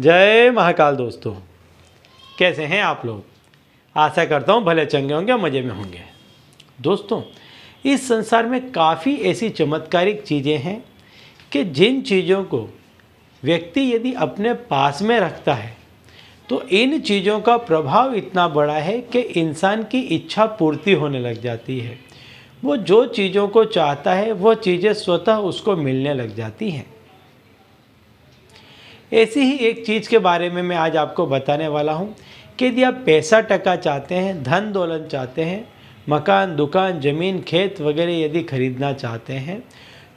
जय महाकाल दोस्तों कैसे हैं आप लोग आशा करता हूँ भले चंगे होंगे और मज़े में होंगे दोस्तों इस संसार में काफ़ी ऐसी चमत्कारिक चीज़ें हैं कि जिन चीज़ों को व्यक्ति यदि अपने पास में रखता है तो इन चीज़ों का प्रभाव इतना बड़ा है कि इंसान की इच्छा पूर्ति होने लग जाती है वो जो चीज़ों को चाहता है वो चीज़ें स्वतः उसको मिलने लग जाती हैं ऐसी ही एक चीज़ के बारे में मैं आज आपको बताने वाला हूँ कि यदि आप पैसा टका चाहते हैं धन दौलत चाहते हैं मकान दुकान ज़मीन खेत वगैरह यदि खरीदना चाहते हैं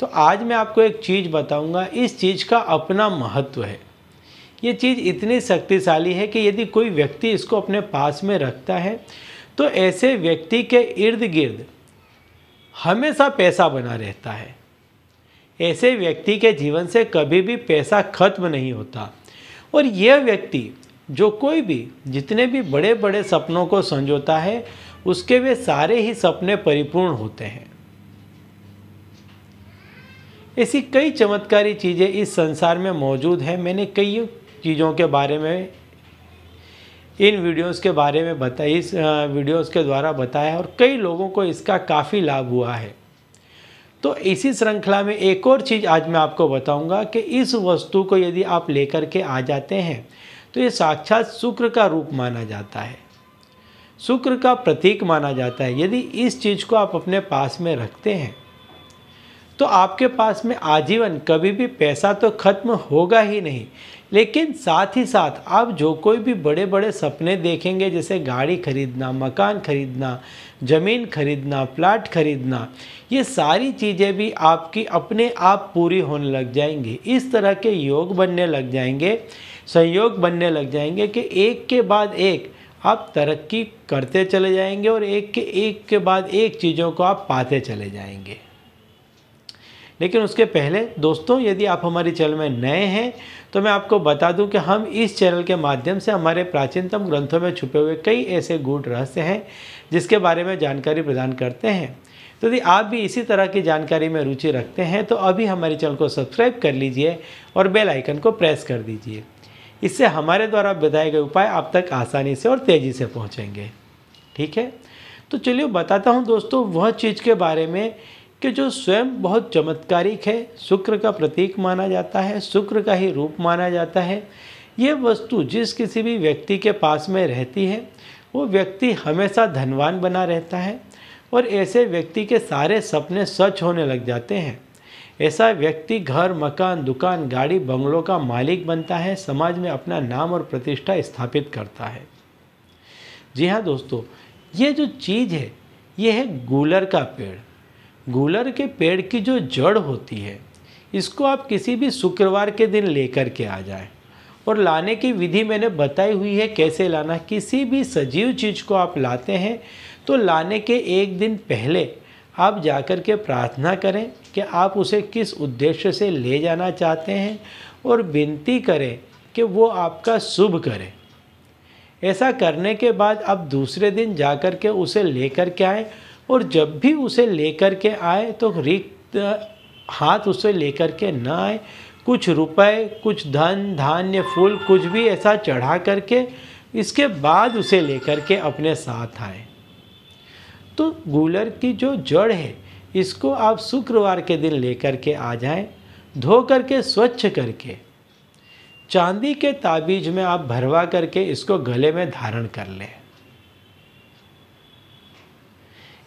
तो आज मैं आपको एक चीज़ बताऊँगा इस चीज़ का अपना महत्व है ये चीज़ इतनी शक्तिशाली है कि यदि कोई व्यक्ति इसको अपने पास में रखता है तो ऐसे व्यक्ति के इर्द गिर्द हमेशा पैसा बना रहता है ऐसे व्यक्ति के जीवन से कभी भी पैसा खत्म नहीं होता और यह व्यक्ति जो कोई भी जितने भी बड़े बड़े सपनों को संजोता है उसके वे सारे ही सपने परिपूर्ण होते हैं ऐसी कई चमत्कारी चीज़ें इस संसार में मौजूद हैं मैंने कई चीज़ों के बारे में इन वीडियोस के बारे में बताई इस वीडियोस के द्वारा बताया और कई लोगों को इसका काफ़ी लाभ हुआ है तो इसी श्रृंखला में एक और चीज़ आज मैं आपको बताऊंगा कि इस वस्तु को यदि आप लेकर के आ जाते हैं तो ये साक्षात शुक्र का रूप माना जाता है शुक्र का प्रतीक माना जाता है यदि इस चीज़ को आप अपने पास में रखते हैं तो आपके पास में आजीवन कभी भी पैसा तो खत्म होगा ही नहीं लेकिन साथ ही साथ आप जो कोई भी बड़े बड़े सपने देखेंगे जैसे गाड़ी खरीदना मकान खरीदना ज़मीन खरीदना प्लाट खरीदना ये सारी चीज़ें भी आपकी अपने आप पूरी होने लग जाएंगी इस तरह के योग बनने लग जाएंगे संयोग बनने लग जाएंगे कि एक के बाद एक आप तरक्की करते चले जाएंगे और एक के एक के बाद एक चीज़ों को आप पाते चले जाएंगे लेकिन उसके पहले दोस्तों यदि आप हमारे चैनल में नए हैं तो मैं आपको बता दूं कि हम इस चैनल के माध्यम से हमारे प्राचीनतम ग्रंथों में छुपे हुए कई ऐसे गूढ़ रहस्य हैं जिसके बारे में जानकारी प्रदान करते हैं तो यदि आप भी इसी तरह की जानकारी में रुचि रखते हैं तो अभी हमारे चैनल को सब्सक्राइब कर लीजिए और बेल आइकन को प्रेस कर दीजिए इससे हमारे द्वारा बताए गए उपाय आप तक आसानी से और तेज़ी से पहुँचेंगे ठीक है तो चलिए बताता हूँ दोस्तों वह चीज़ के बारे में कि जो स्वयं बहुत चमत्कारिक है शुक्र का प्रतीक माना जाता है शुक्र का ही रूप माना जाता है ये वस्तु जिस किसी भी व्यक्ति के पास में रहती है वो व्यक्ति हमेशा धनवान बना रहता है और ऐसे व्यक्ति के सारे सपने सच होने लग जाते हैं ऐसा व्यक्ति घर मकान दुकान गाड़ी बंगलों का मालिक बनता है समाज में अपना नाम और प्रतिष्ठा स्थापित करता है जी हाँ दोस्तों ये जो चीज़ है ये है गूलर का पेड़ गूलर के पेड़ की जो जड़ होती है इसको आप किसी भी शुक्रवार के दिन लेकर के आ जाएं और लाने की विधि मैंने बताई हुई है कैसे लाना किसी भी सजीव चीज़ को आप लाते हैं तो लाने के एक दिन पहले आप जाकर के प्रार्थना करें कि आप उसे किस उद्देश्य से ले जाना चाहते हैं और विनती करें कि वो आपका शुभ करें ऐसा करने के बाद आप दूसरे दिन जाकर के उसे लेकर के आएँ और जब भी उसे लेकर के आए तो रिक्त हाथ उसे लेकर के ना आए कुछ रुपए कुछ धन धान्य फूल कुछ भी ऐसा चढ़ा करके इसके बाद उसे लेकर के अपने साथ आए तो गूलर की जो जड़ है इसको आप शुक्रवार के दिन लेकर के आ जाएं धो करके स्वच्छ करके चांदी के ताबीज में आप भरवा करके इसको गले में धारण कर लें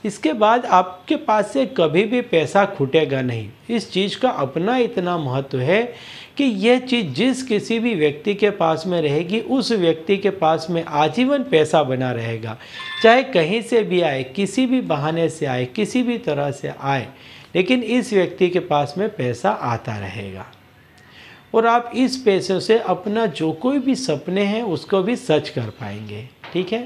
इसके बाद आपके पास से कभी भी पैसा खुटेगा नहीं इस चीज़ का अपना इतना महत्व है कि यह चीज़ जिस किसी भी व्यक्ति के पास में रहेगी उस व्यक्ति के पास में आजीवन पैसा बना रहेगा चाहे कहीं से भी आए किसी भी बहाने से आए किसी भी तरह से आए लेकिन इस व्यक्ति के पास में पैसा आता रहेगा और आप इस पैसे से अपना जो कोई भी सपने हैं उसको भी सच कर पाएंगे ठीक है